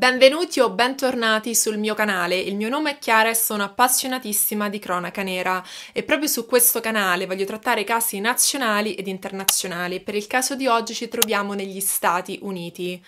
Benvenuti o bentornati sul mio canale, il mio nome è Chiara e sono appassionatissima di cronaca nera e proprio su questo canale voglio trattare casi nazionali ed internazionali. Per il caso di oggi ci troviamo negli Stati Uniti.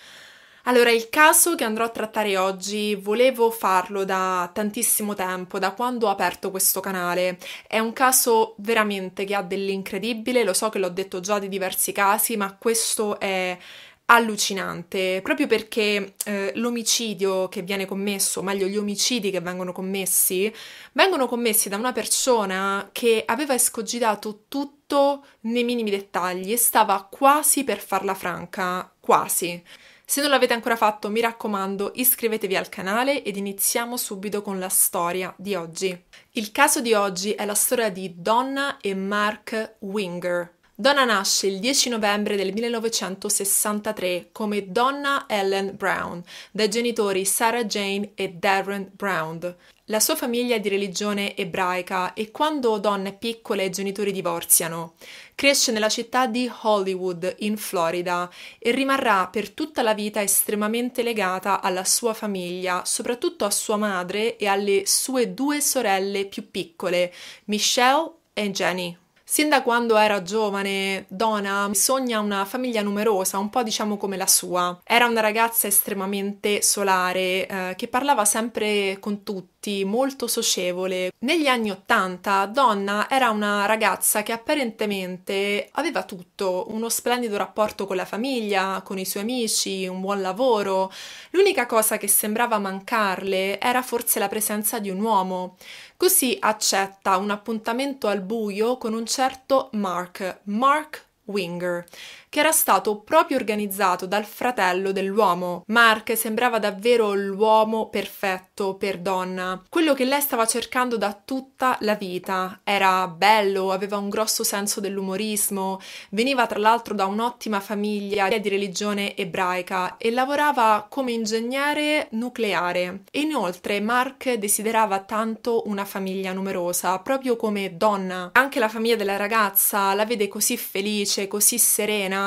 Allora, il caso che andrò a trattare oggi volevo farlo da tantissimo tempo, da quando ho aperto questo canale. È un caso veramente che ha dell'incredibile, lo so che l'ho detto già di diversi casi, ma questo è allucinante, proprio perché eh, l'omicidio che viene commesso, o meglio gli omicidi che vengono commessi, vengono commessi da una persona che aveva escogitato tutto nei minimi dettagli e stava quasi per farla franca, quasi. Se non l'avete ancora fatto, mi raccomando, iscrivetevi al canale ed iniziamo subito con la storia di oggi. Il caso di oggi è la storia di Donna e Mark Winger. Donna nasce il 10 novembre del 1963 come Donna Ellen Brown dai genitori Sarah Jane e Darren Brown. La sua famiglia è di religione ebraica e quando donna è piccola i genitori divorziano. Cresce nella città di Hollywood, in Florida, e rimarrà per tutta la vita estremamente legata alla sua famiglia, soprattutto a sua madre e alle sue due sorelle più piccole, Michelle e Jenny. Sin da quando era giovane, Donna sogna una famiglia numerosa, un po' diciamo come la sua. Era una ragazza estremamente solare, eh, che parlava sempre con tutti tutti, molto socievole. Negli anni Ottanta Donna era una ragazza che apparentemente aveva tutto, uno splendido rapporto con la famiglia, con i suoi amici, un buon lavoro. L'unica cosa che sembrava mancarle era forse la presenza di un uomo. Così accetta un appuntamento al buio con un certo Mark, Mark Winger che era stato proprio organizzato dal fratello dell'uomo. Mark sembrava davvero l'uomo perfetto per donna. Quello che lei stava cercando da tutta la vita. Era bello, aveva un grosso senso dell'umorismo, veniva tra l'altro da un'ottima famiglia di religione ebraica e lavorava come ingegnere nucleare. E inoltre Mark desiderava tanto una famiglia numerosa, proprio come donna. Anche la famiglia della ragazza la vede così felice, così serena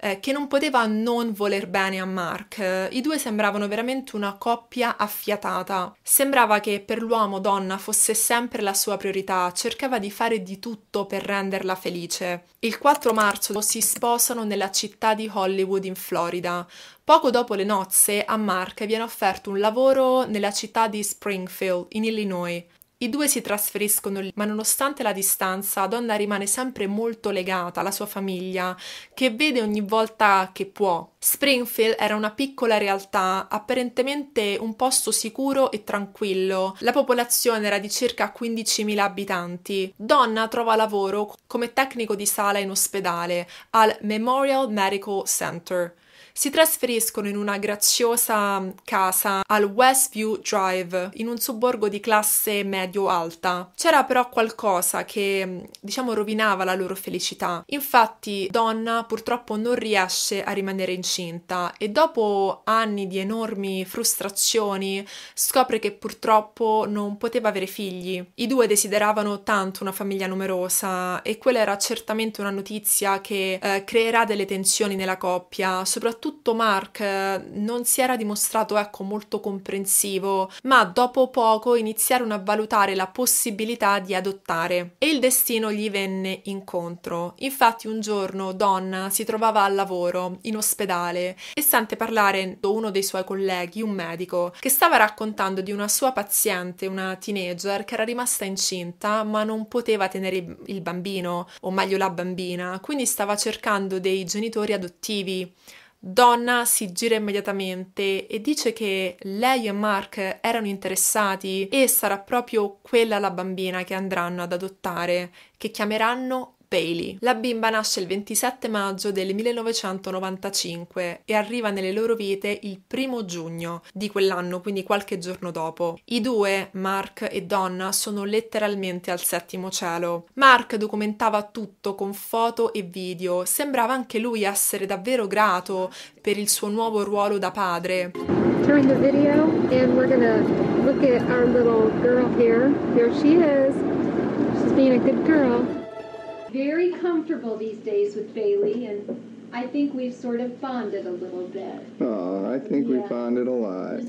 eh, che non poteva non voler bene a Mark. I due sembravano veramente una coppia affiatata. Sembrava che per l'uomo donna fosse sempre la sua priorità, cercava di fare di tutto per renderla felice. Il 4 marzo si sposano nella città di Hollywood in Florida. Poco dopo le nozze a Mark viene offerto un lavoro nella città di Springfield, in Illinois. I due si trasferiscono lì, ma nonostante la distanza, Donna rimane sempre molto legata alla sua famiglia, che vede ogni volta che può. Springfield era una piccola realtà, apparentemente un posto sicuro e tranquillo. La popolazione era di circa 15.000 abitanti. Donna trova lavoro come tecnico di sala in ospedale al Memorial Medical Center si trasferiscono in una graziosa casa al Westview Drive, in un sobborgo di classe medio-alta. C'era però qualcosa che, diciamo, rovinava la loro felicità. Infatti, Donna purtroppo non riesce a rimanere incinta e dopo anni di enormi frustrazioni scopre che purtroppo non poteva avere figli. I due desideravano tanto una famiglia numerosa e quella era certamente una notizia che eh, creerà delle tensioni nella coppia, soprattutto soprattutto Mark eh, non si era dimostrato ecco, molto comprensivo, ma dopo poco iniziarono a valutare la possibilità di adottare e il destino gli venne incontro. Infatti un giorno Donna si trovava al lavoro in ospedale e sente parlare uno dei suoi colleghi, un medico, che stava raccontando di una sua paziente, una teenager, che era rimasta incinta ma non poteva tenere il bambino, o meglio la bambina, quindi stava cercando dei genitori adottivi. Donna si gira immediatamente e dice che lei e Mark erano interessati e sarà proprio quella la bambina che andranno ad adottare, che chiameranno Paley. La bimba nasce il 27 maggio del 1995 e arriva nelle loro vite il primo giugno di quell'anno, quindi qualche giorno dopo. I due, Mark e Donna, sono letteralmente al settimo cielo. Mark documentava tutto con foto e video, sembrava anche lui essere davvero grato per il suo nuovo ruolo da padre. Turn the video and we're gonna look at our little girl here. There she is. She's being a good girl. very comfortable these days with Bailey, and I think we've sort of bonded a little bit. Oh, I think yeah. we bonded a lot.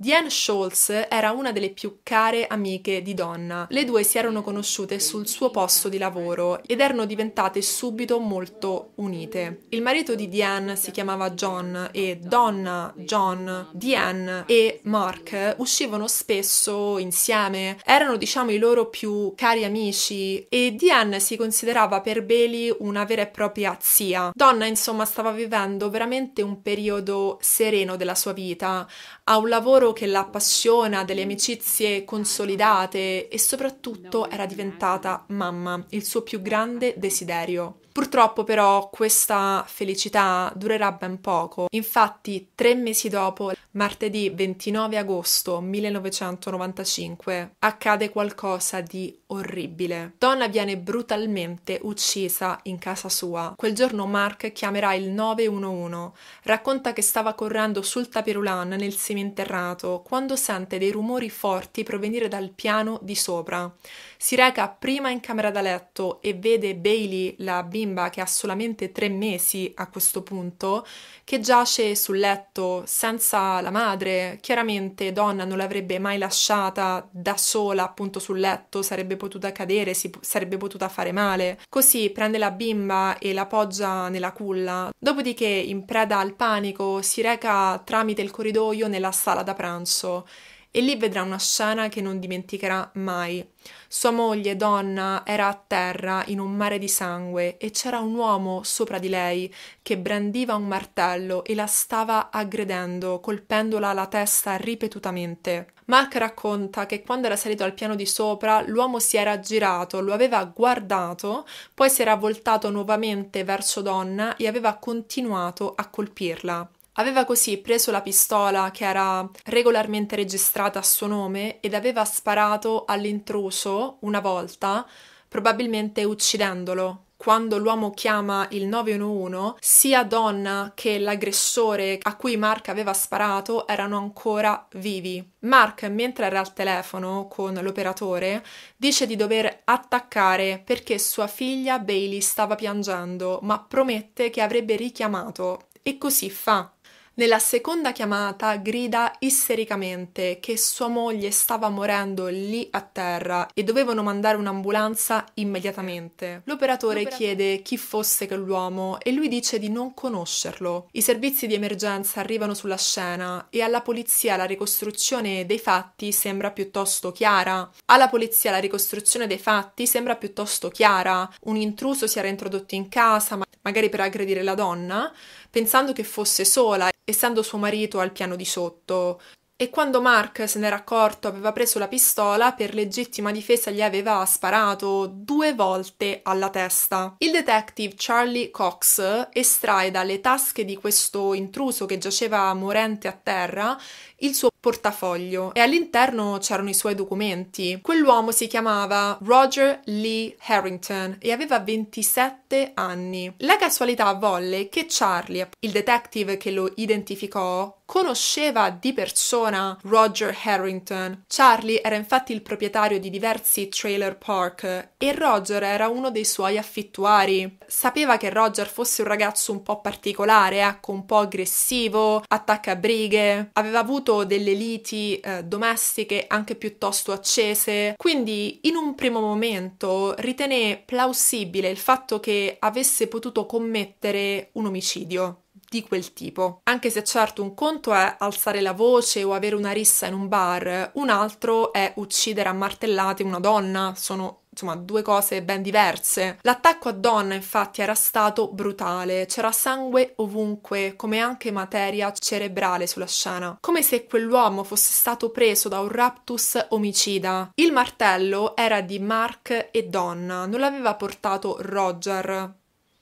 Diane Scholz era una delle più care amiche di Donna. Le due si erano conosciute sul suo posto di lavoro ed erano diventate subito molto unite. Il marito di Diane si chiamava John e Donna, John, Diane e Mark uscivano spesso insieme. Erano diciamo i loro più cari amici e Diane si considerava per Bailey una vera e propria zia. Donna insomma stava vivendo veramente un periodo sereno della sua vita, ha un lavoro lavoro che la appassiona, delle amicizie consolidate e soprattutto era diventata mamma, il suo più grande desiderio. Purtroppo però questa felicità durerà ben poco, infatti tre mesi dopo, martedì 29 agosto 1995, accade qualcosa di orribile. Donna viene brutalmente uccisa in casa sua. Quel giorno Mark chiamerà il 911. Racconta che stava correndo sul tapirulan nel seminterrato quando sente dei rumori forti provenire dal piano di sopra. Si reca prima in camera da letto e vede Bailey, la bimba che ha solamente tre mesi a questo punto, che giace sul letto senza la madre. Chiaramente Donna non l'avrebbe mai lasciata da sola appunto sul letto, sarebbe potuta cadere, si sarebbe potuta fare male. Così prende la bimba e la poggia nella culla. Dopodiché, in preda al panico, si reca tramite il corridoio nella sala da pranzo e lì vedrà una scena che non dimenticherà mai. Sua moglie, donna, era a terra in un mare di sangue e c'era un uomo sopra di lei che brandiva un martello e la stava aggredendo, colpendola alla testa ripetutamente. Mark racconta che quando era salito al piano di sopra l'uomo si era girato, lo aveva guardato, poi si era voltato nuovamente verso donna e aveva continuato a colpirla. Aveva così preso la pistola che era regolarmente registrata a suo nome ed aveva sparato all'intruso una volta, probabilmente uccidendolo. Quando l'uomo chiama il 911, sia Donna che l'aggressore a cui Mark aveva sparato erano ancora vivi. Mark, mentre era al telefono con l'operatore, dice di dover attaccare perché sua figlia Bailey stava piangendo, ma promette che avrebbe richiamato. E così fa. Nella seconda chiamata grida istericamente che sua moglie stava morendo lì a terra e dovevano mandare un'ambulanza immediatamente. L'operatore chiede chi fosse quell'uomo e lui dice di non conoscerlo. I servizi di emergenza arrivano sulla scena e alla polizia la ricostruzione dei fatti sembra piuttosto chiara. Alla polizia la ricostruzione dei fatti sembra piuttosto chiara. Un intruso si era introdotto in casa, ma magari per aggredire la donna, pensando che fosse sola, essendo suo marito al piano di sotto. E quando Mark se n'era accorto aveva preso la pistola, per legittima difesa gli aveva sparato due volte alla testa. Il detective Charlie Cox estrae dalle tasche di questo intruso che giaceva morente a terra il suo portafoglio e all'interno c'erano i suoi documenti. Quell'uomo si chiamava Roger Lee Harrington e aveva 27 anni. La casualità volle che Charlie, il detective che lo identificò, conosceva di persona Roger Harrington. Charlie era infatti il proprietario di diversi trailer park e Roger era uno dei suoi affittuari. Sapeva che Roger fosse un ragazzo un po' particolare, ecco, un po' aggressivo, attacca brighe, aveva avuto soprattutto delle liti eh, domestiche anche piuttosto accese. Quindi in un primo momento ritené plausibile il fatto che avesse potuto commettere un omicidio di quel tipo. Anche se certo un conto è alzare la voce o avere una rissa in un bar, un altro è uccidere a martellate una donna, sono insomma due cose ben diverse. L'attacco a donna infatti era stato brutale, c'era sangue ovunque, come anche materia cerebrale sulla scena, come se quell'uomo fosse stato preso da un raptus omicida. Il martello era di Mark e Donna, non l'aveva portato Roger.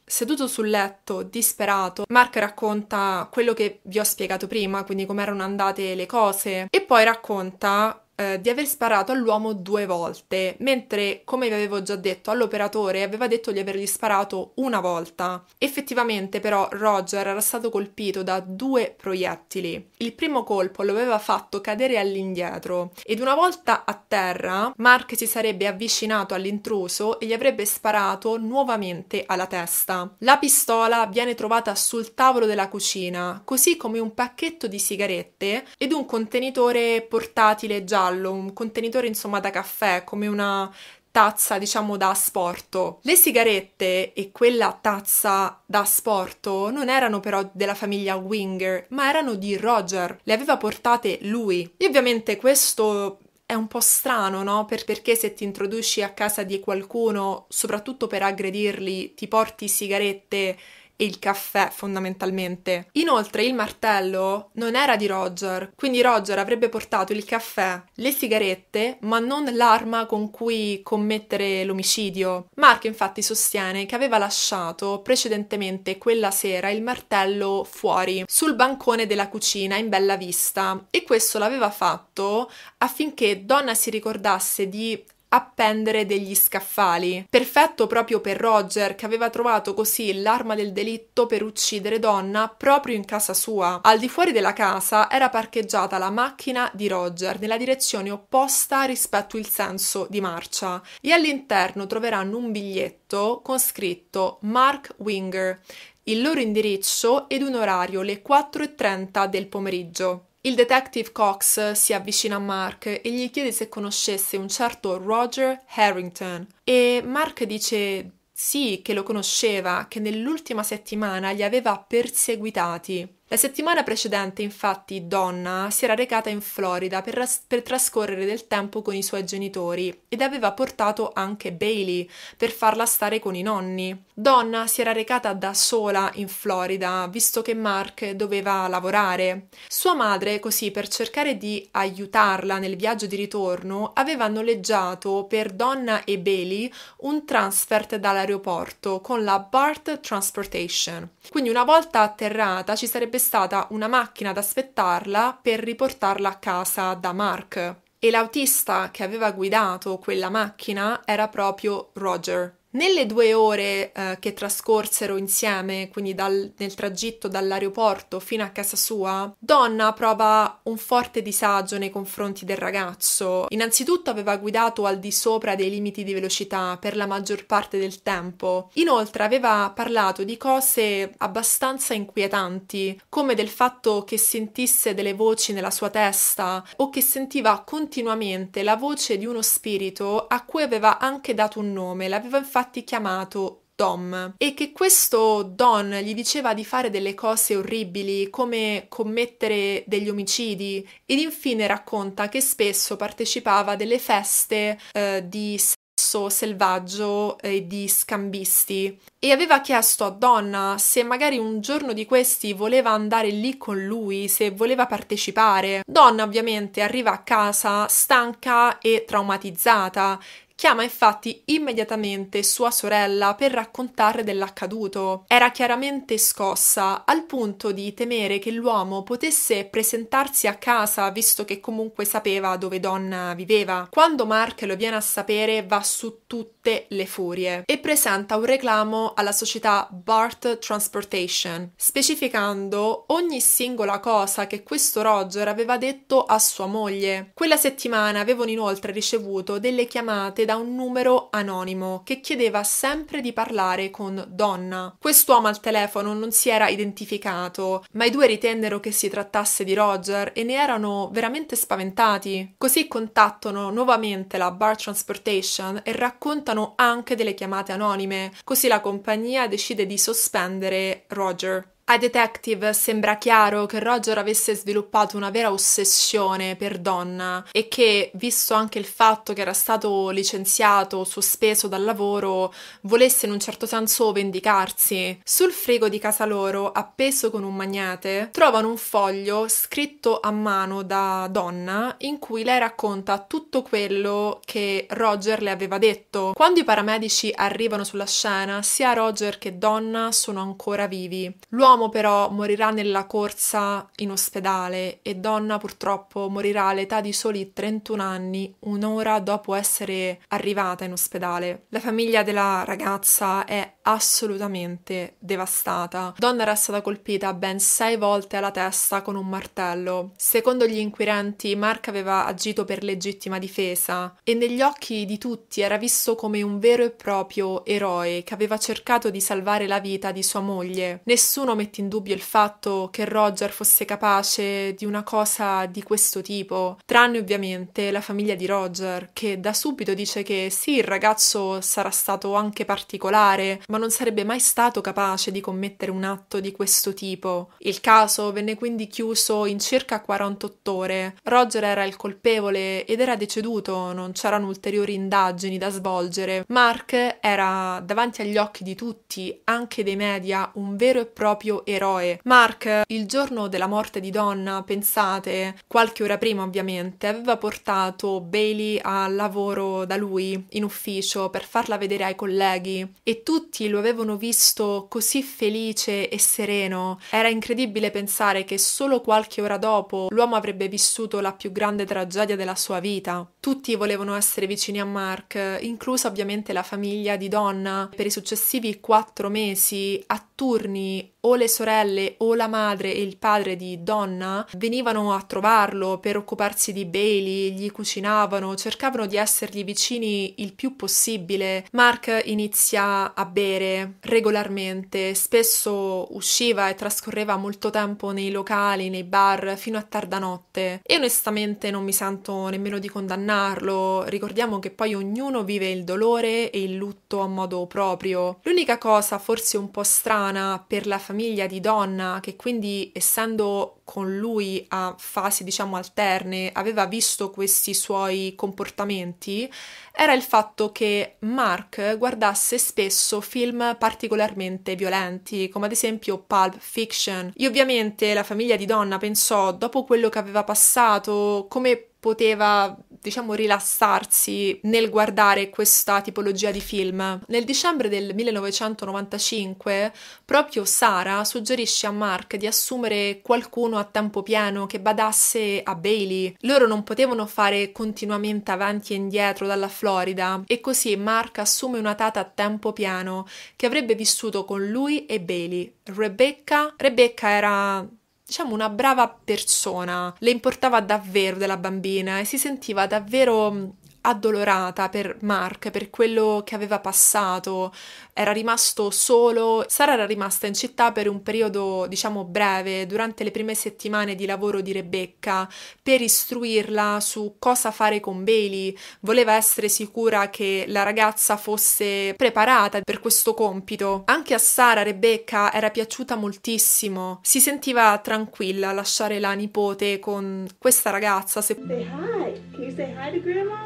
Seduto sul letto, disperato, Mark racconta quello che vi ho spiegato prima, quindi come erano andate le cose, e poi racconta eh, di aver sparato all'uomo due volte, mentre, come vi avevo già detto, all'operatore aveva detto di avergli sparato una volta. Effettivamente, però, Roger era stato colpito da due proiettili. Il primo colpo lo aveva fatto cadere all'indietro ed una volta a terra, Mark si sarebbe avvicinato all'intruso e gli avrebbe sparato nuovamente alla testa. La pistola viene trovata sul tavolo della cucina, così come un pacchetto di sigarette ed un contenitore portatile giallo giallo, un contenitore insomma da caffè, come una tazza diciamo da asporto. Le sigarette e quella tazza da asporto non erano però della famiglia Winger, ma erano di Roger, le aveva portate lui. E ovviamente questo è un po' strano, no? Per, perché se ti introduci a casa di qualcuno, soprattutto per aggredirli, ti porti sigarette e il caffè fondamentalmente. Inoltre il martello non era di Roger, quindi Roger avrebbe portato il caffè, le sigarette, ma non l'arma con cui commettere l'omicidio. Mark infatti sostiene che aveva lasciato precedentemente quella sera il martello fuori, sul bancone della cucina in bella vista e questo l'aveva fatto affinché Donna si ricordasse di appendere degli scaffali. Perfetto proprio per Roger che aveva trovato così l'arma del delitto per uccidere Donna proprio in casa sua. Al di fuori della casa era parcheggiata la macchina di Roger nella direzione opposta rispetto il senso di marcia e all'interno troveranno un biglietto con scritto Mark Winger, il loro indirizzo ed un orario le 4.30 del pomeriggio. Il detective Cox si avvicina a Mark e gli chiede se conoscesse un certo Roger Harrington e Mark dice sì che lo conosceva, che nell'ultima settimana li aveva perseguitati. La settimana precedente, infatti, Donna si era recata in Florida per, ras- per, trascorrere del tempo con i suoi genitori ed aveva portato anche Bailey per farla stare con i nonni. Donna si era recata da sola in Florida, visto che Mark doveva lavorare. Sua madre, così per cercare di aiutarla nel viaggio di ritorno, aveva noleggiato per Donna e Bailey un transfert dall'aeroporto con la BART Transportation. Quindi una volta atterrata ci sarebbe sarebbe stata una macchina ad aspettarla per riportarla a casa da Mark. E l'autista che aveva guidato quella macchina era proprio Roger. Nelle due ore eh, che trascorsero insieme, quindi dal, nel tragitto dall'aeroporto fino a casa sua, Donna prova un forte disagio nei confronti del ragazzo. Innanzitutto aveva guidato al di sopra dei limiti di velocità per la maggior parte del tempo. Inoltre aveva parlato di cose abbastanza inquietanti, come del fatto che sentisse delle voci nella sua testa o che sentiva continuamente la voce di uno spirito a cui aveva anche dato un nome, l'aveva infatti infatti chiamato Dom e che questo Don gli diceva di fare delle cose orribili come commettere degli omicidi ed infine racconta che spesso partecipava a delle feste eh, di sesso selvaggio e eh, di scambisti e aveva chiesto a Donna se magari un giorno di questi voleva andare lì con lui, se voleva partecipare. Donna ovviamente arriva a casa stanca e traumatizzata Chiama infatti immediatamente sua sorella per raccontare dell'accaduto. Era chiaramente scossa, al punto di temere che l'uomo potesse presentarsi a casa, visto che comunque sapeva dove Donna viveva. Quando Mark lo viene a sapere, va su tutte le furie e presenta un reclamo alla società BART Transportation, specificando ogni singola cosa che questo Roger aveva detto a sua moglie. Quella settimana avevano inoltre ricevuto delle chiamate da un numero anonimo che chiedeva sempre di parlare con donna. Quest'uomo al telefono non si era identificato, ma i due ritennero che si trattasse di Roger e ne erano veramente spaventati. Così contattano nuovamente la Bar Transportation e raccontano anche delle chiamate anonime, così la compagnia decide di sospendere Roger. Ai detective sembra chiaro che Roger avesse sviluppato una vera ossessione per Donna e che, visto anche il fatto che era stato licenziato, sospeso dal lavoro, volesse in un certo senso vendicarsi. Sul frigo di casa loro, appeso con un magnete, trovano un foglio scritto a mano da Donna in cui lei racconta tutto quello che Roger le aveva detto. Quando i paramedici arrivano sulla scena, sia Roger che Donna sono ancora vivi. L'uomo Uomo però morirà nella corsa in ospedale e donna purtroppo morirà all'età di soli 31 anni, un'ora dopo essere arrivata in ospedale. La famiglia della ragazza è assolutamente devastata. Donna era stata colpita ben sei volte alla testa con un martello. Secondo gli inquirenti, Mark aveva agito per legittima difesa e negli occhi di tutti era visto come un vero e proprio eroe che aveva cercato di salvare la vita di sua moglie. Nessuno mette in dubbio il fatto che Roger fosse capace di una cosa di questo tipo, tranne ovviamente la famiglia di Roger, che da subito dice che sì, il ragazzo sarà stato anche particolare, ma ma non sarebbe mai stato capace di commettere un atto di questo tipo. Il caso venne quindi chiuso in circa 48 ore. Roger era il colpevole ed era deceduto, non c'erano ulteriori indagini da svolgere. Mark era davanti agli occhi di tutti, anche dei media, un vero e proprio eroe. Mark, il giorno della morte di Donna, pensate, qualche ora prima ovviamente, aveva portato Bailey al lavoro da lui in ufficio per farla vedere ai colleghi e tutti lo avevano visto così felice e sereno. Era incredibile pensare che solo qualche ora dopo l'uomo avrebbe vissuto la più grande tragedia della sua vita. Tutti volevano essere vicini a Mark, inclusa ovviamente la famiglia di Donna. Per i successivi quattro mesi, a turni, o le sorelle o la madre e il padre di Donna venivano a trovarlo per occuparsi di Bailey, gli cucinavano, cercavano di essergli vicini il più possibile. Mark inizia a bere regolarmente, spesso usciva e trascorreva molto tempo nei locali, nei bar, fino a tarda notte. E onestamente non mi sento nemmeno di condannarlo, ricordiamo che poi ognuno vive il dolore e il lutto a modo proprio. L'unica cosa forse un po' strana per la famiglia famiglia di donna che quindi essendo con lui a fasi diciamo alterne aveva visto questi suoi comportamenti era il fatto che Mark guardasse spesso film particolarmente violenti come ad esempio Pulp Fiction e ovviamente la famiglia di donna pensò dopo quello che aveva passato come poteva diciamo, rilassarsi nel guardare questa tipologia di film. Nel dicembre del 1995, proprio Sara suggerisce a Mark di assumere qualcuno a tempo pieno che badasse a Bailey. Loro non potevano fare continuamente avanti e indietro dalla Florida e così Mark assume una tata a tempo pieno che avrebbe vissuto con lui e Bailey. Rebecca, Rebecca era diciamo, una brava persona, le importava davvero della bambina e si sentiva davvero addolorata per Mark, per quello che aveva passato, era rimasto solo. Sara era rimasta in città per un periodo, diciamo, breve, durante le prime settimane di lavoro di Rebecca, per istruirla su cosa fare con Bailey. Voleva essere sicura che la ragazza fosse preparata per questo compito. Anche a Sara Rebecca era piaciuta moltissimo. Si sentiva tranquilla a lasciare la nipote con questa ragazza. Se... Say hi. Can you say hi to grandma?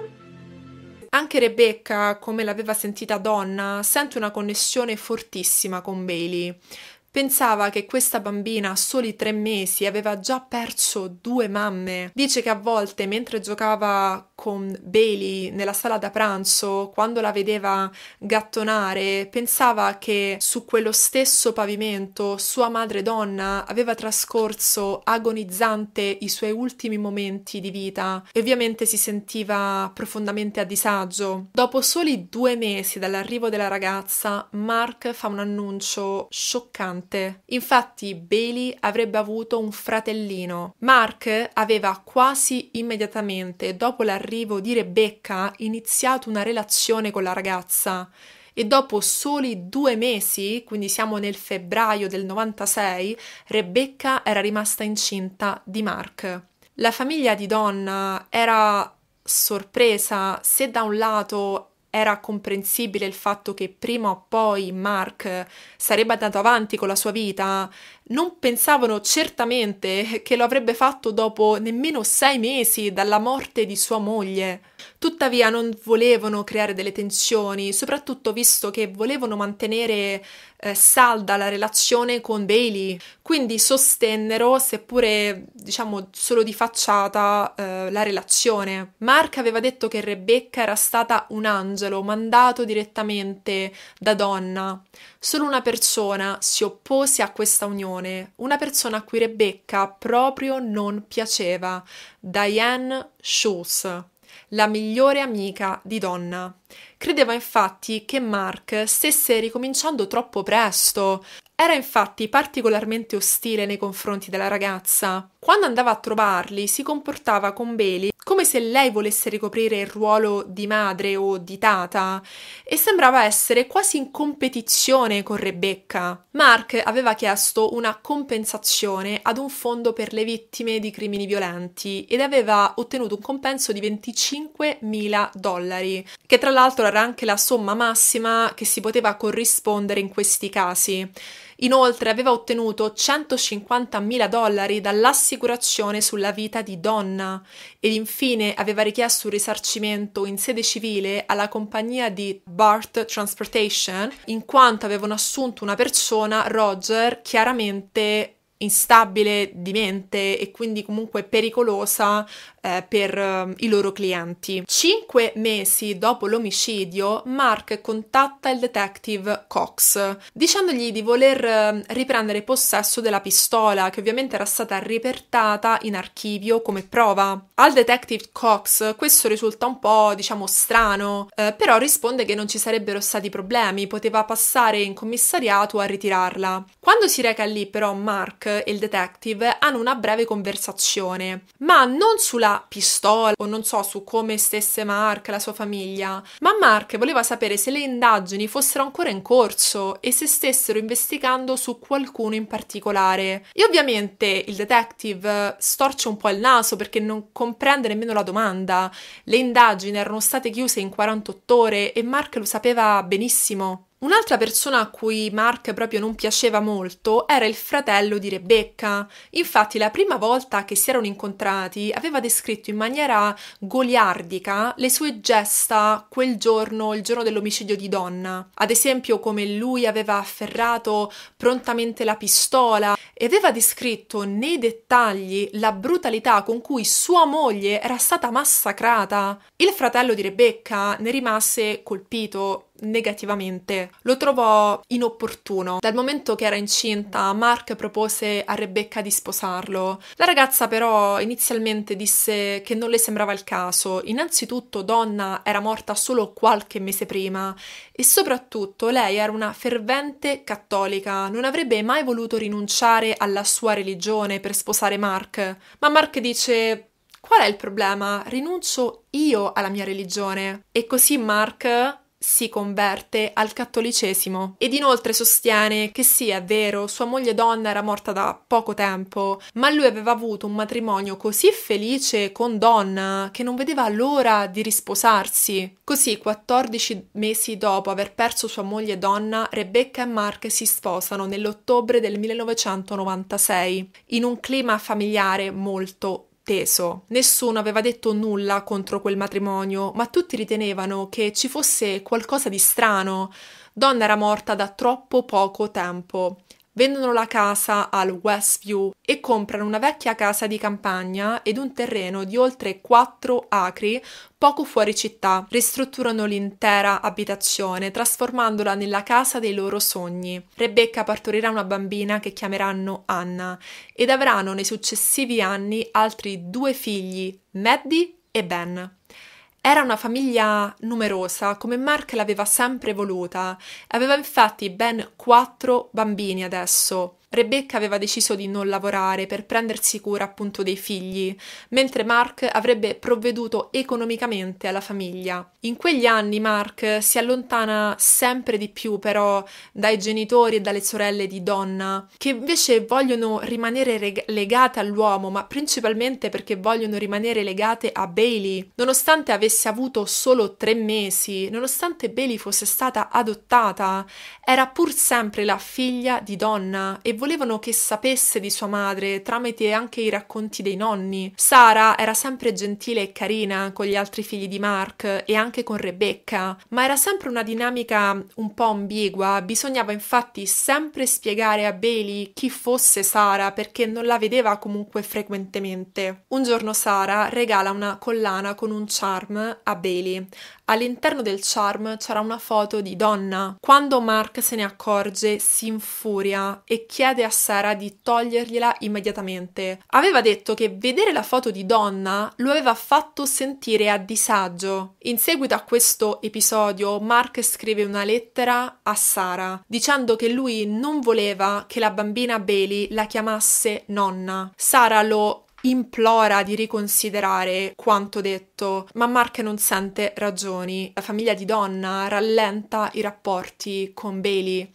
Anche Rebecca, come l'aveva sentita donna, sente una connessione fortissima con Bailey. Pensava che questa bambina a soli tre mesi aveva già perso due mamme. Dice che a volte mentre giocava con Bailey nella sala da pranzo, quando la vedeva gattonare, pensava che su quello stesso pavimento sua madre donna aveva trascorso agonizzante i suoi ultimi momenti di vita e ovviamente si sentiva profondamente a disagio. Dopo soli due mesi dall'arrivo della ragazza, Mark fa un annuncio scioccante. Infatti Bailey avrebbe avuto un fratellino. Mark aveva quasi immediatamente dopo l'arrivo arrivo di Rebecca iniziato una relazione con la ragazza e dopo soli due mesi, quindi siamo nel febbraio del 96, Rebecca era rimasta incinta di Mark. La famiglia di Donna era sorpresa se da un lato era comprensibile il fatto che prima o poi Mark sarebbe andato avanti con la sua vita, non pensavano certamente che lo avrebbe fatto dopo nemmeno sei mesi dalla morte di sua moglie. Tuttavia non volevano creare delle tensioni, soprattutto visto che volevano mantenere eh, salda la relazione con Bailey, quindi sostennero, seppure diciamo solo di facciata, eh, la relazione. Mark aveva detto che Rebecca era stata un angelo mandato direttamente da donna. Solo una persona si oppose a questa unione, una persona a cui Rebecca proprio non piaceva, Diane Schultz la migliore amica di Donna. Credeva infatti che Mark stesse ricominciando troppo presto. Era infatti particolarmente ostile nei confronti della ragazza. Quando andava a trovarli si comportava con Bailey come se lei volesse ricoprire il ruolo di madre o di tata, e sembrava essere quasi in competizione con Rebecca. Mark aveva chiesto una compensazione ad un fondo per le vittime di crimini violenti ed aveva ottenuto un compenso di 25.000 dollari, che tra l'altro era anche la somma massima che si poteva corrispondere in questi casi. Inoltre aveva ottenuto 150.000 dollari dall'assicurazione sulla vita di Donna ed infine aveva richiesto un risarcimento in sede civile alla compagnia di Bart Transportation in quanto avevano assunto una persona, Roger, chiaramente instabile di mente e quindi comunque pericolosa eh, per eh, i loro clienti. Cinque mesi dopo l'omicidio, Mark contatta il detective Cox dicendogli di voler eh, riprendere possesso della pistola che ovviamente era stata ripertata in archivio come prova. Al detective Cox questo risulta un po' diciamo strano, eh, però risponde che non ci sarebbero stati problemi, poteva passare in commissariato a ritirarla. Quando si reca lì però Mark e il detective hanno una breve conversazione, ma non sulla pistola o non so su come stesse Mark, e la sua famiglia, ma Mark voleva sapere se le indagini fossero ancora in corso e se stessero investigando su qualcuno in particolare. E ovviamente il detective storce un po' il naso perché non comprende nemmeno la domanda. Le indagini erano state chiuse in 48 ore e Mark lo sapeva benissimo. Un'altra persona a cui Mark proprio non piaceva molto era il fratello di Rebecca. Infatti, la prima volta che si erano incontrati, aveva descritto in maniera goliardica le sue gesta quel giorno, il giorno dell'omicidio di Donna. Ad esempio, come lui aveva afferrato prontamente la pistola e aveva descritto nei dettagli la brutalità con cui sua moglie era stata massacrata. Il fratello di Rebecca ne rimase colpito negativamente. Lo trovò inopportuno. Dal momento che era incinta, Mark propose a Rebecca di sposarlo. La ragazza però inizialmente disse che non le sembrava il caso. Innanzitutto Donna era morta solo qualche mese prima e soprattutto lei era una fervente cattolica, non avrebbe mai voluto rinunciare alla sua religione per sposare Mark. Ma Mark dice Qual è il problema? Rinuncio io alla mia religione. E così Mark si converte al cattolicesimo ed inoltre sostiene che sì, è vero, sua moglie donna era morta da poco tempo, ma lui aveva avuto un matrimonio così felice con donna che non vedeva l'ora di risposarsi. Così, 14 mesi dopo aver perso sua moglie donna, Rebecca e Mark si sposano nell'ottobre del 1996, in un clima familiare molto atteso. Nessuno aveva detto nulla contro quel matrimonio, ma tutti ritenevano che ci fosse qualcosa di strano. Donna era morta da troppo poco tempo. Vendono la casa al Westview e comprano una vecchia casa di campagna ed un terreno di oltre 4 acri poco fuori città. Ristrutturano l'intera abitazione, trasformandola nella casa dei loro sogni. Rebecca partorirà una bambina che chiameranno Anna ed avranno nei successivi anni altri due figli, Maddie e Ben. Era una famiglia numerosa, come Mark l'aveva sempre voluta. Aveva infatti ben quattro bambini adesso, Rebecca aveva deciso di non lavorare per prendersi cura appunto dei figli, mentre Mark avrebbe provveduto economicamente alla famiglia. In quegli anni Mark si allontana sempre di più però dai genitori e dalle sorelle di Donna, che invece vogliono rimanere reg- legate all'uomo, ma principalmente perché vogliono rimanere legate a Bailey. Nonostante avesse avuto solo tre mesi, nonostante Bailey fosse stata adottata, era pur sempre la figlia di Donna e volevano che sapesse di sua madre tramite anche i racconti dei nonni. Sara era sempre gentile e carina con gli altri figli di Mark e anche con Rebecca, ma era sempre una dinamica un po' ambigua, bisognava infatti sempre spiegare a Bailey chi fosse Sara perché non la vedeva comunque frequentemente. Un giorno Sara regala una collana con un charm a Bailey. All'interno del charm c'era una foto di Donna. Quando Mark se ne accorge, si infuria e chiede a Sara di togliergliela immediatamente. Aveva detto che vedere la foto di Donna lo aveva fatto sentire a disagio. In seguito a questo episodio, Mark scrive una lettera a Sara dicendo che lui non voleva che la bambina Bailey la chiamasse nonna. Sara lo implora di riconsiderare quanto detto, ma Mark non sente ragioni. La famiglia di Donna rallenta i rapporti con Bailey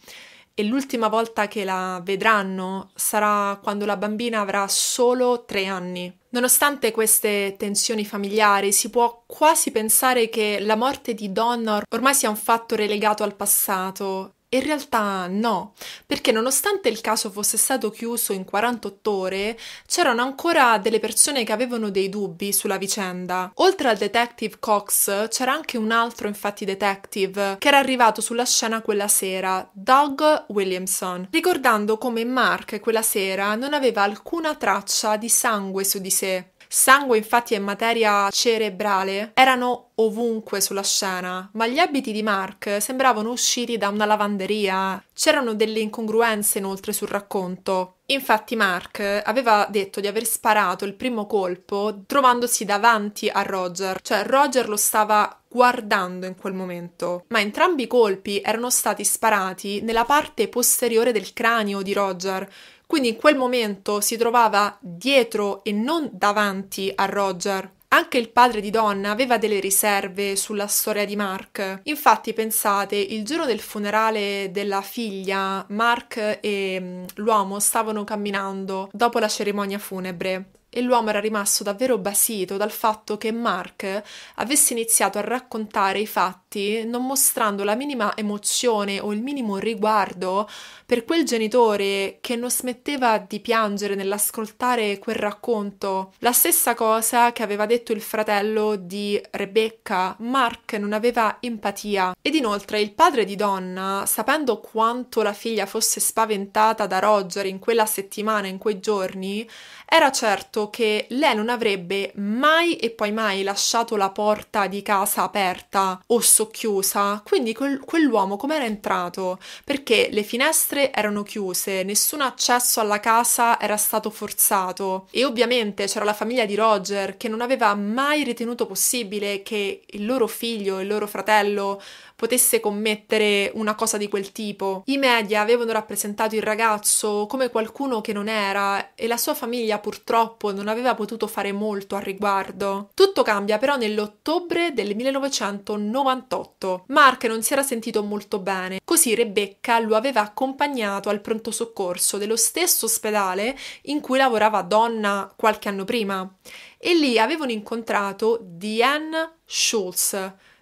e l'ultima volta che la vedranno sarà quando la bambina avrà solo tre anni. Nonostante queste tensioni familiari, si può quasi pensare che la morte di Donna ormai sia un fatto relegato al passato in realtà no, perché nonostante il caso fosse stato chiuso in 48 ore, c'erano ancora delle persone che avevano dei dubbi sulla vicenda. Oltre al detective Cox, c'era anche un altro infatti detective che era arrivato sulla scena quella sera, Doug Williamson, ricordando come Mark quella sera non aveva alcuna traccia di sangue su di sé sangue infatti e materia cerebrale erano ovunque sulla scena, ma gli abiti di Mark sembravano usciti da una lavanderia. C'erano delle incongruenze inoltre sul racconto. Infatti Mark aveva detto di aver sparato il primo colpo trovandosi davanti a Roger, cioè Roger lo stava guardando in quel momento, ma entrambi i colpi erano stati sparati nella parte posteriore del cranio di Roger, quindi in quel momento si trovava dietro e non davanti a Roger. Anche il padre di Donna aveva delle riserve sulla storia di Mark. Infatti, pensate, il giorno del funerale della figlia, Mark e mm, l'uomo stavano camminando dopo la cerimonia funebre e l'uomo era rimasto davvero basito dal fatto che Mark avesse iniziato a raccontare i fatti non mostrando la minima emozione o il minimo riguardo per quel genitore che non smetteva di piangere nell'ascoltare quel racconto. La stessa cosa che aveva detto il fratello di Rebecca, Mark non aveva empatia. Ed inoltre il padre di Donna, sapendo quanto la figlia fosse spaventata da Roger in quella settimana, in quei giorni, era certo che lei non avrebbe mai e poi mai lasciato la porta di casa aperta o socchiusa, quindi quel, quell'uomo com'era entrato? Perché le finestre erano chiuse, nessun accesso alla casa era stato forzato e ovviamente c'era la famiglia di Roger che non aveva mai ritenuto possibile che il loro figlio, il loro fratello potesse commettere una cosa di quel tipo. I media avevano rappresentato il ragazzo come qualcuno che non era e la sua famiglia purtroppo non aveva potuto fare molto al riguardo. Tutto cambia però nell'ottobre del 1998. Mark non si era sentito molto bene, così Rebecca lo aveva accompagnato al pronto soccorso dello stesso ospedale in cui lavorava Donna qualche anno prima e lì avevano incontrato Diane Schulz,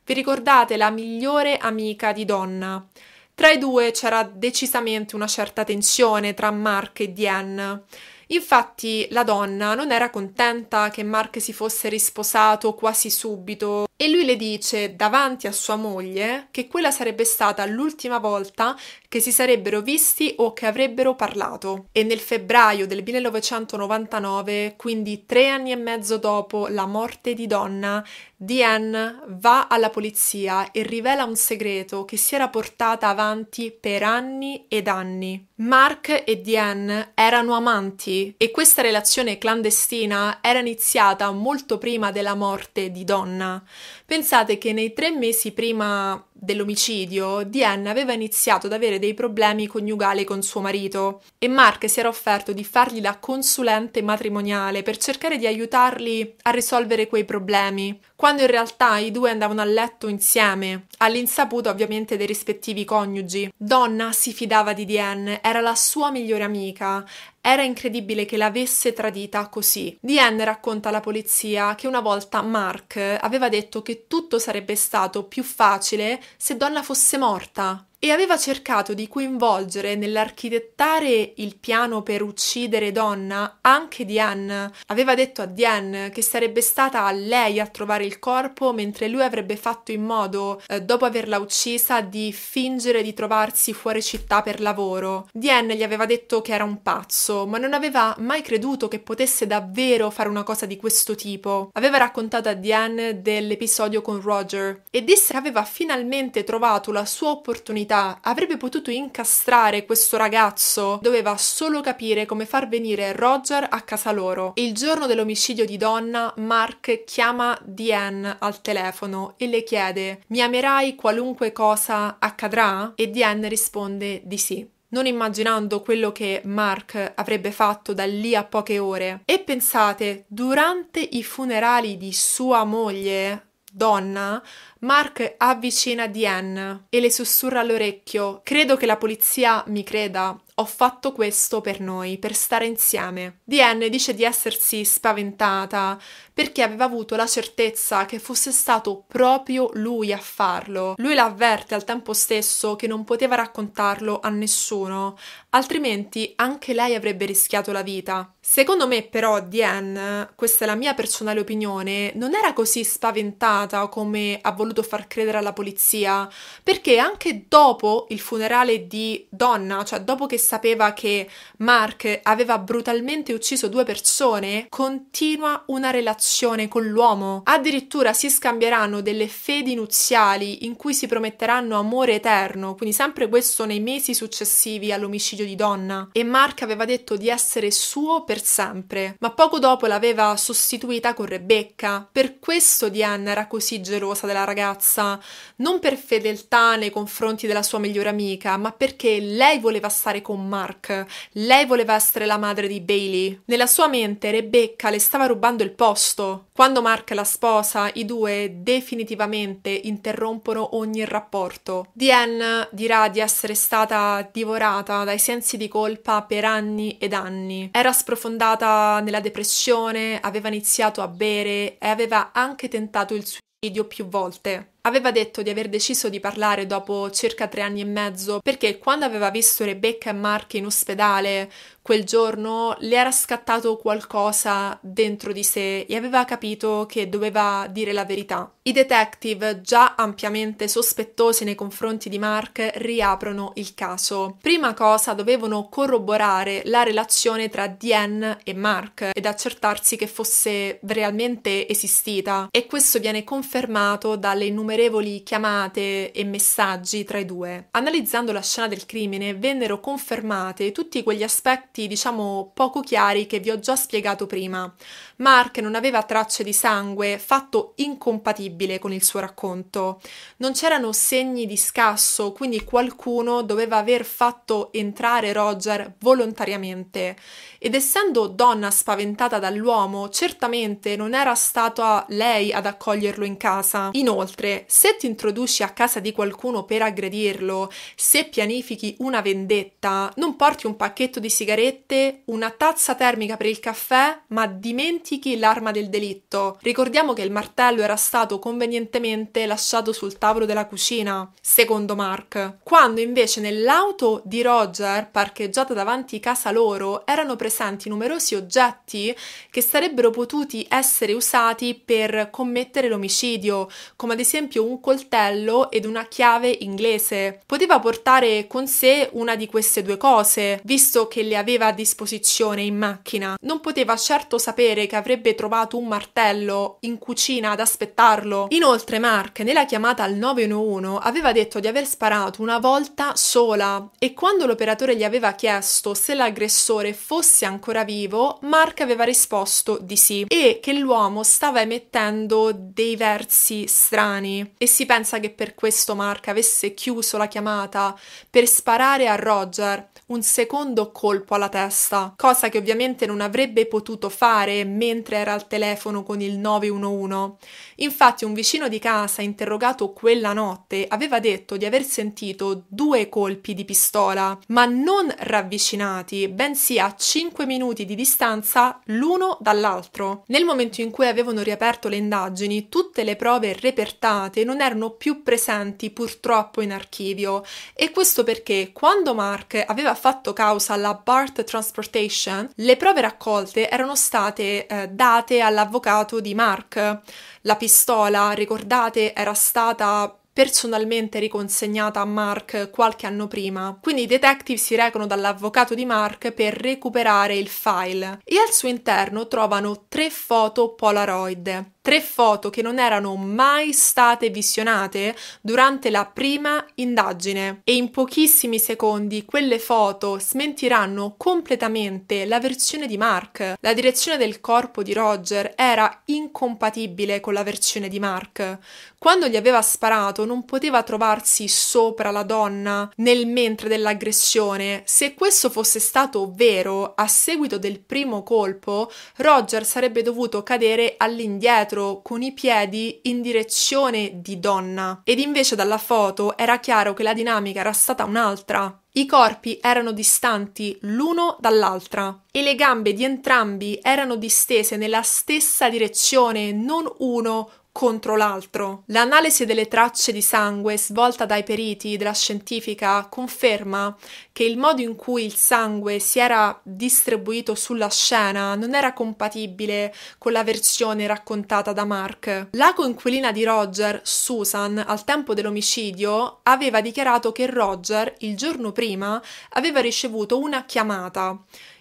vi ricordate la migliore amica di Donna? Tra i due c'era decisamente una certa tensione tra Mark e Diane. Infatti la donna non era contenta che Mark si fosse risposato quasi subito e lui le dice davanti a sua moglie che quella sarebbe stata l'ultima volta che si sarebbero visti o che avrebbero parlato. E nel febbraio del 1999, quindi tre anni e mezzo dopo la morte di Donna, Diane va alla polizia e rivela un segreto che si era portata avanti per anni ed anni. Mark e Diane erano amanti e questa relazione clandestina era iniziata molto prima della morte di Donna. Pensate che nei tre mesi prima dell'omicidio, Diane aveva iniziato ad avere dei problemi coniugali con suo marito e Mark si era offerto di fargli la consulente matrimoniale per cercare di aiutarli a risolvere quei problemi, quando in realtà i due andavano a letto insieme, all'insaputo ovviamente dei rispettivi coniugi. Donna si fidava di Diane, era la sua migliore amica, era incredibile che l'avesse tradita così. Diane racconta alla polizia che una volta Mark aveva detto che tutto sarebbe stato più facile se Donna fosse morta e aveva cercato di coinvolgere nell'architettare il piano per uccidere Donna anche Diane. Aveva detto a Diane che sarebbe stata lei a trovare il corpo mentre lui avrebbe fatto in modo, eh, dopo averla uccisa, di fingere di trovarsi fuori città per lavoro. Diane gli aveva detto che era un pazzo, ma non aveva mai creduto che potesse davvero fare una cosa di questo tipo. Aveva raccontato a Diane dell'episodio con Roger e disse che aveva finalmente trovato la sua opportunità verità, avrebbe potuto incastrare questo ragazzo, doveva solo capire come far venire Roger a casa loro. Il giorno dell'omicidio di Donna, Mark chiama Diane al telefono e le chiede: Mi amerai qualunque cosa accadrà? E Diane risponde di sì non immaginando quello che Mark avrebbe fatto da lì a poche ore. E pensate, durante i funerali di sua moglie, donna, Mark avvicina Diane e le sussurra all'orecchio: Credo che la polizia mi creda. Ho fatto questo per noi, per stare insieme. Diane dice di essersi spaventata perché aveva avuto la certezza che fosse stato proprio lui a farlo. Lui la avverte al tempo stesso che non poteva raccontarlo a nessuno, altrimenti anche lei avrebbe rischiato la vita. Secondo me però Diane, questa è la mia personale opinione, non era così spaventata come ha voluto far credere alla polizia, perché anche dopo il funerale di Donna, cioè dopo che sapeva che Mark aveva brutalmente ucciso due persone, continua una relazione con l'uomo. Addirittura si scambieranno delle fedi nuziali in cui si prometteranno amore eterno, quindi sempre questo nei mesi successivi all'omicidio figlio di donna e Mark aveva detto di essere suo per sempre, ma poco dopo l'aveva sostituita con Rebecca. Per questo Diane era così gelosa della ragazza, non per fedeltà nei confronti della sua migliore amica, ma perché lei voleva stare con Mark, lei voleva essere la madre di Bailey. Nella sua mente Rebecca le stava rubando il posto. Quando Mark la sposa, i due definitivamente interrompono ogni rapporto. Diane dirà di essere stata divorata dai sensi sensi di colpa per anni ed anni. Era sprofondata nella depressione, aveva iniziato a bere e aveva anche tentato il suicidio più volte. Aveva detto di aver deciso di parlare dopo circa tre anni e mezzo perché quando aveva visto Rebecca e Mark in ospedale quel giorno le era scattato qualcosa dentro di sé e aveva capito che doveva dire la verità. I detective, già ampiamente sospettosi nei confronti di Mark, riaprono il caso. Prima cosa dovevano corroborare la relazione tra Diane e Mark ed accertarsi che fosse realmente esistita e questo viene confermato dalle innumerevoli innumerevoli chiamate e messaggi tra i due. Analizzando la scena del crimine vennero confermate tutti quegli aspetti, diciamo, poco chiari che vi ho già spiegato prima, Mark non aveva tracce di sangue, fatto incompatibile con il suo racconto. Non c'erano segni di scasso, quindi qualcuno doveva aver fatto entrare Roger volontariamente. Ed essendo donna spaventata dall'uomo, certamente non era stata lei ad accoglierlo in casa. Inoltre, se ti introduci a casa di qualcuno per aggredirlo, se pianifichi una vendetta, non porti un pacchetto di sigarette, una tazza termica per il caffè, ma dimentichi dimentichi l'arma del delitto. Ricordiamo che il martello era stato convenientemente lasciato sul tavolo della cucina, secondo Mark, quando invece nell'auto di Roger, parcheggiata davanti casa loro, erano presenti numerosi oggetti che sarebbero potuti essere usati per commettere l'omicidio, come ad esempio un coltello ed una chiave inglese. Poteva portare con sé una di queste due cose, visto che le aveva a disposizione in macchina. Non poteva certo sapere che che avrebbe trovato un martello in cucina ad aspettarlo. Inoltre Mark, nella chiamata al 911, aveva detto di aver sparato una volta sola e quando l'operatore gli aveva chiesto se l'aggressore fosse ancora vivo, Mark aveva risposto di sì e che l'uomo stava emettendo dei versi strani e si pensa che per questo Mark avesse chiuso la chiamata per sparare a Roger un secondo colpo alla testa, cosa che ovviamente non avrebbe potuto fare mentre era al telefono con il 911. Infatti un vicino di casa interrogato quella notte aveva detto di aver sentito due colpi di pistola, ma non ravvicinati, bensì a 5 minuti di distanza l'uno dall'altro. Nel momento in cui avevano riaperto le indagini, tutte le prove repertate non erano più presenti purtroppo in archivio e questo perché quando Mark aveva fatto causa alla Bart Transportation, le prove raccolte erano state eh, eh, date all'avvocato di Mark. La pistola, ricordate, era stata personalmente riconsegnata a Mark qualche anno prima. Quindi i detective si recano dall'avvocato di Mark per recuperare il file e al suo interno trovano tre foto Polaroid tre foto che non erano mai state visionate durante la prima indagine e in pochissimi secondi quelle foto smentiranno completamente la versione di Mark. La direzione del corpo di Roger era incompatibile con la versione di Mark. Quando gli aveva sparato non poteva trovarsi sopra la donna nel mentre dell'aggressione. Se questo fosse stato vero, a seguito del primo colpo, Roger sarebbe dovuto cadere all'indietro indietro con i piedi in direzione di donna ed invece dalla foto era chiaro che la dinamica era stata un'altra. I corpi erano distanti l'uno dall'altra e le gambe di entrambi erano distese nella stessa direzione, non uno contro l'altro. L'analisi delle tracce di sangue svolta dai periti della scientifica conferma che il modo in cui il sangue si era distribuito sulla scena non era compatibile con la versione raccontata da Mark. La coinquilina di Roger, Susan, al tempo dell'omicidio aveva dichiarato che Roger, il giorno prima, aveva ricevuto una chiamata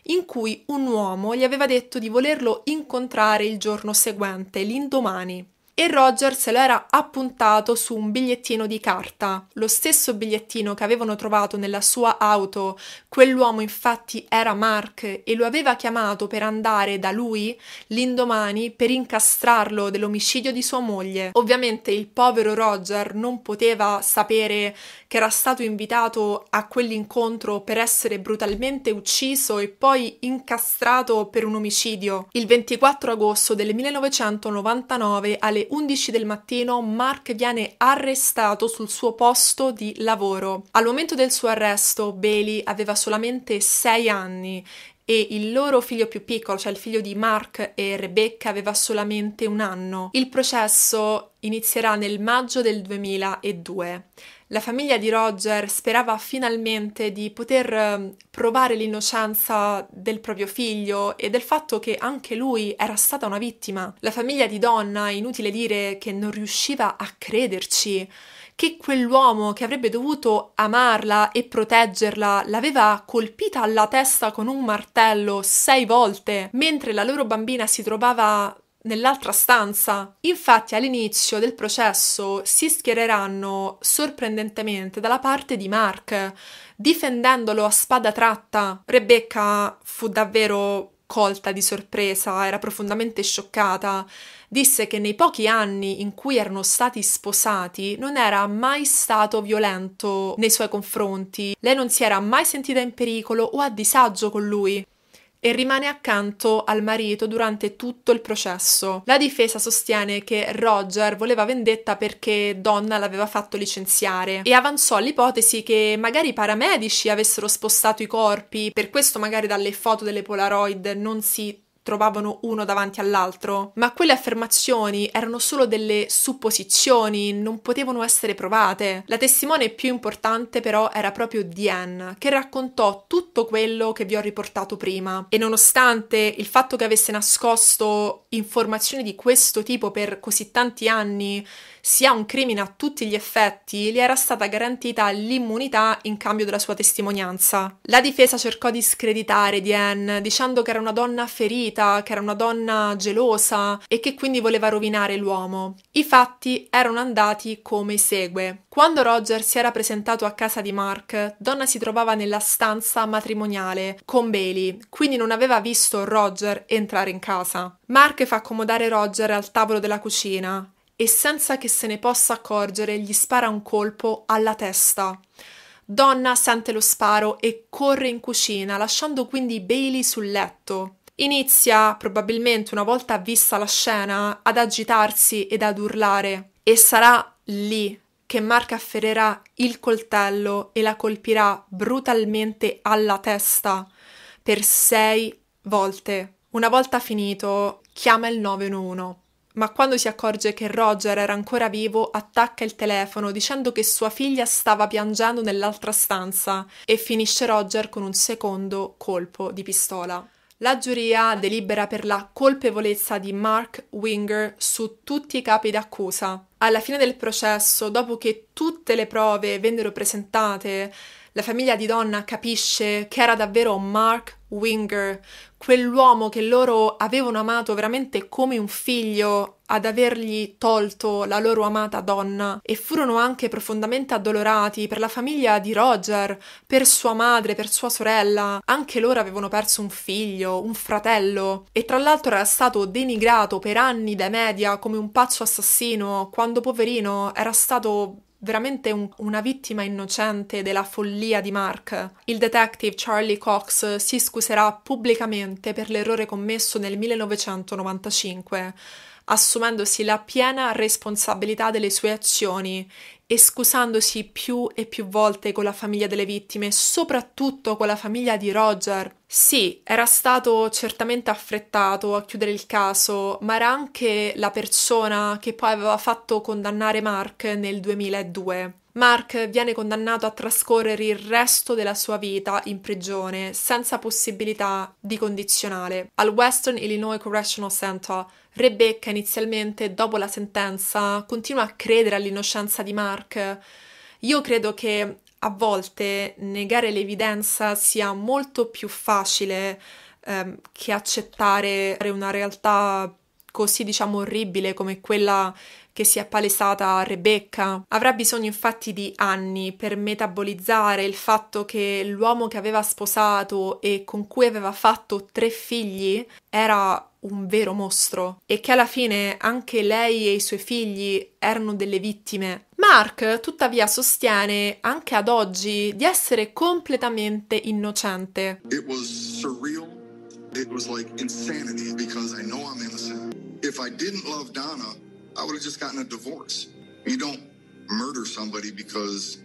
in cui un uomo gli aveva detto di volerlo incontrare il giorno seguente, l'indomani e Roger se lo era appuntato su un bigliettino di carta, lo stesso bigliettino che avevano trovato nella sua auto. Quell'uomo infatti era Mark e lo aveva chiamato per andare da lui l'indomani per incastrarlo dell'omicidio di sua moglie. Ovviamente il povero Roger non poteva sapere che era stato invitato a quell'incontro per essere brutalmente ucciso e poi incastrato per un omicidio. Il 24 agosto del 1999 alle 11 del mattino Mark viene arrestato sul suo posto di lavoro. Al momento del suo arresto Bailey aveva solamente 6 anni e il loro figlio più piccolo, cioè il figlio di Mark e Rebecca, aveva solamente un anno. Il processo inizierà nel maggio del 2002. La famiglia di Roger sperava finalmente di poter ehm, provare l'innocenza del proprio figlio e del fatto che anche lui era stata una vittima. La famiglia di Donna, inutile dire che non riusciva a crederci che quell'uomo che avrebbe dovuto amarla e proteggerla l'aveva colpita alla testa con un martello sei volte, mentre la loro bambina si trovava nell'altra stanza. Infatti all'inizio del processo si schiereranno sorprendentemente dalla parte di Mark, difendendolo a spada tratta. Rebecca fu davvero colta di sorpresa, era profondamente scioccata. Disse che nei pochi anni in cui erano stati sposati non era mai stato violento nei suoi confronti, lei non si era mai sentita in pericolo o a disagio con lui e rimane accanto al marito durante tutto il processo. La difesa sostiene che Roger voleva vendetta perché Donna l'aveva fatto licenziare e avanzò l'ipotesi che magari i paramedici avessero spostato i corpi, per questo magari dalle foto delle Polaroid non si trovavano uno davanti all'altro, ma quelle affermazioni erano solo delle supposizioni, non potevano essere provate. La testimone più importante però era proprio Diane, che raccontò tutto quello che vi ho riportato prima e nonostante il fatto che avesse nascosto informazioni di questo tipo per così tanti anni sia un crimine a tutti gli effetti, gli era stata garantita l'immunità in cambio della sua testimonianza. La difesa cercò di screditare Diane dicendo che era una donna ferita, che era una donna gelosa e che quindi voleva rovinare l'uomo. I fatti erano andati come segue. Quando Roger si era presentato a casa di Mark, Donna si trovava nella stanza matrimoniale con Bailey, quindi non aveva visto Roger entrare in casa. Mark fa accomodare Roger al tavolo della cucina e senza che se ne possa accorgere gli spara un colpo alla testa. Donna sente lo sparo e corre in cucina, lasciando quindi Bailey sul letto. Inizia, probabilmente una volta vista la scena, ad agitarsi ed ad urlare e sarà lì che Mark afferrerà il coltello e la colpirà brutalmente alla testa per sei volte. Una volta finito, chiama il 911 ma quando si accorge che Roger era ancora vivo, attacca il telefono dicendo che sua figlia stava piangendo nell'altra stanza e finisce Roger con un secondo colpo di pistola. La giuria delibera per la colpevolezza di Mark Winger su tutti i capi d'accusa. Alla fine del processo, dopo che tutte le prove vennero presentate, la famiglia di Donna capisce che era davvero Mark Winger, quell'uomo che loro avevano amato veramente come un figlio ad avergli tolto la loro amata donna e furono anche profondamente addolorati per la famiglia di Roger, per sua madre, per sua sorella, anche loro avevano perso un figlio, un fratello e tra l'altro era stato denigrato per anni dai media come un pazzo assassino quando poverino era stato veramente un, una vittima innocente della follia di Mark. Il detective Charlie Cox si scuserà pubblicamente per l'errore commesso nel 1995 assumendosi la piena responsabilità delle sue azioni e scusandosi più e più volte con la famiglia delle vittime, soprattutto con la famiglia di Roger. Sì, era stato certamente affrettato a chiudere il caso, ma era anche la persona che poi aveva fatto condannare Mark nel 2002. Mark viene condannato a trascorrere il resto della sua vita in prigione senza possibilità di condizionale al Western Illinois Correctional Center Rebecca inizialmente, dopo la sentenza, continua a credere all'innocenza di Mark. Io credo che a volte negare l'evidenza sia molto più facile ehm, che accettare una realtà così diciamo orribile come quella che si è palesata a Rebecca. Avrà bisogno infatti di anni per metabolizzare il fatto che l'uomo che aveva sposato e con cui aveva fatto tre figli era un vero mostro e che alla fine anche lei e i suoi figli erano delle vittime. Mark tuttavia sostiene anche ad oggi di essere completamente innocente. It was surreal. It was like insanity because I know I'm innocent. If I didn't love Donna, I would have just gotten a divorce. You don't murder somebody because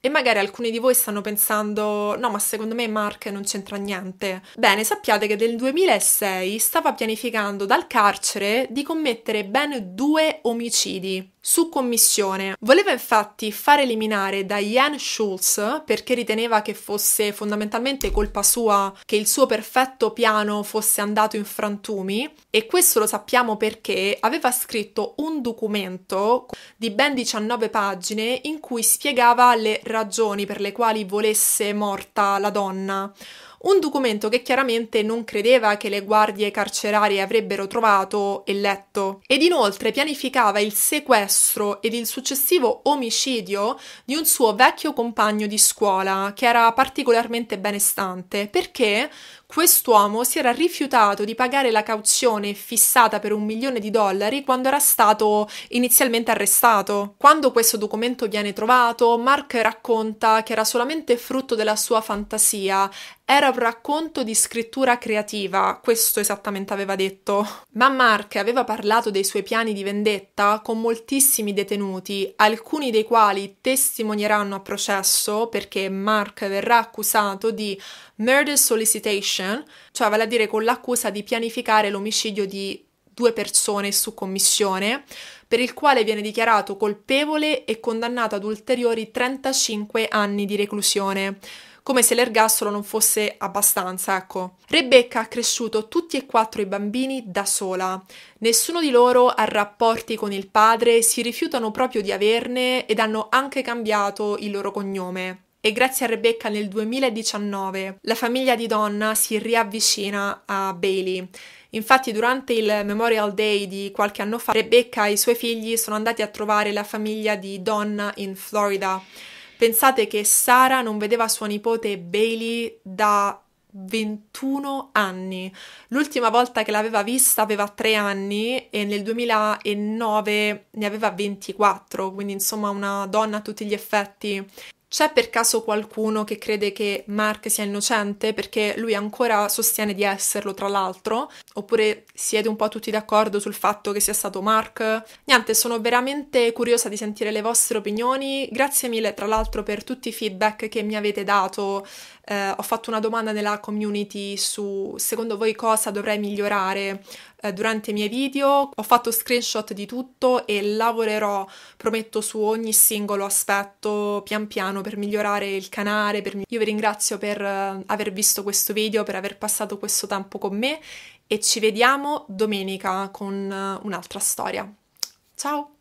e magari alcuni di voi stanno pensando, no ma secondo me Mark non c'entra niente. Bene, sappiate che nel 2006 stava pianificando dal carcere di commettere ben due omicidi su commissione. Voleva infatti far eliminare Diane Schultz perché riteneva che fosse fondamentalmente colpa sua che il suo perfetto piano fosse andato in frantumi e questo lo sappiamo perché aveva scritto un documento di ben 19 pagine pagine in cui spiegava le ragioni per le quali volesse morta la donna. Un documento che chiaramente non credeva che le guardie carcerarie avrebbero trovato e letto. Ed inoltre pianificava il sequestro ed il successivo omicidio di un suo vecchio compagno di scuola, che era particolarmente benestante, perché Quest'uomo si era rifiutato di pagare la cauzione fissata per un milione di dollari quando era stato inizialmente arrestato. Quando questo documento viene trovato, Mark racconta che era solamente frutto della sua fantasia, era un racconto di scrittura creativa, questo esattamente aveva detto. Ma Mark aveva parlato dei suoi piani di vendetta con moltissimi detenuti, alcuni dei quali testimonieranno a processo perché Mark verrà accusato di murder solicitation Conviction, cioè vale a dire con l'accusa di pianificare l'omicidio di due persone su commissione, per il quale viene dichiarato colpevole e condannato ad ulteriori 35 anni di reclusione come se l'ergastolo non fosse abbastanza, ecco. Rebecca ha cresciuto tutti e quattro i bambini da sola. Nessuno di loro ha rapporti con il padre, si rifiutano proprio di averne ed hanno anche cambiato il loro cognome e grazie a Rebecca nel 2019 la famiglia di Donna si riavvicina a Bailey. Infatti durante il Memorial Day di qualche anno fa Rebecca e i suoi figli sono andati a trovare la famiglia di Donna in Florida. Pensate che Sara non vedeva sua nipote Bailey da 21 anni. L'ultima volta che l'aveva vista aveva 3 anni e nel 2009 ne aveva 24, quindi insomma una donna a tutti gli effetti. C'è per caso qualcuno che crede che Mark sia innocente perché lui ancora sostiene di esserlo, tra l'altro? Oppure siete un po' tutti d'accordo sul fatto che sia stato Mark? Niente, sono veramente curiosa di sentire le vostre opinioni. Grazie mille, tra l'altro, per tutti i feedback che mi avete dato eh, ho fatto una domanda nella community su secondo voi cosa dovrei migliorare eh, durante i miei video, ho fatto screenshot di tutto e lavorerò, prometto, su ogni singolo aspetto pian piano per migliorare il canale. Per... Io vi ringrazio per eh, aver visto questo video, per aver passato questo tempo con me e ci vediamo domenica con eh, un'altra storia. Ciao!